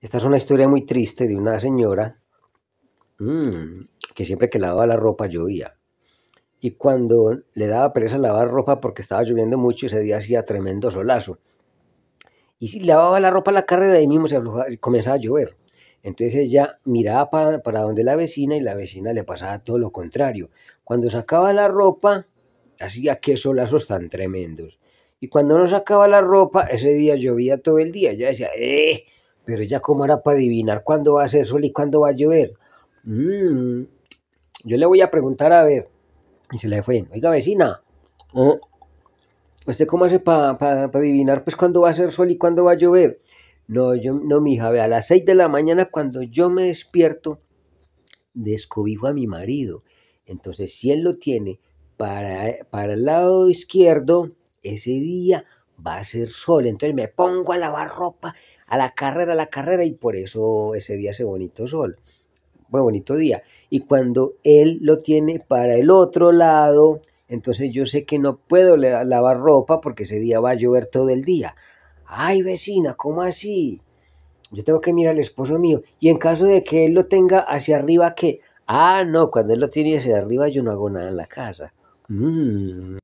Esta es una historia muy triste de una señora mm, que siempre que lavaba la ropa llovía. Y cuando le daba pereza lavar ropa porque estaba lloviendo mucho, ese día hacía tremendo solazo. Y si lavaba la ropa a la carrera, de ahí mismo se comenzaba a llover. Entonces ella miraba para, para, donde la vecina y la vecina le pasaba todo lo contrario. Cuando sacaba la ropa, hacía que solazos tan tremendos. Y cuando no sacaba la ropa, ese día llovía todo el día. Ella decía, ¡eh! Pero ella cómo era para adivinar cuándo va a ser sol y cuándo va a llover. Mm. Yo le voy a preguntar a ver. Y se le fue. Oiga, vecina. ¿Ah? ¿Usted cómo hace para adivinar pues cuándo va a ser sol y cuándo va a llover? No, yo, no, hija, ve, a las 6 de la mañana cuando yo me despierto, descobijo a mi marido. Entonces, si él lo tiene para, para el lado izquierdo, ese día va a ser sol, entonces me pongo a lavar ropa a la carrera, a la carrera, y por eso ese día hace bonito sol. Muy bonito día. Y cuando él lo tiene para el otro lado, entonces yo sé que no puedo lavar ropa porque ese día va a llover todo el día. Ay, vecina, ¿cómo así? Yo tengo que mirar al esposo mío. Y en caso de que él lo tenga hacia arriba, ¿qué? Ah, no, cuando él lo tiene hacia arriba yo no hago nada en la casa. Mm.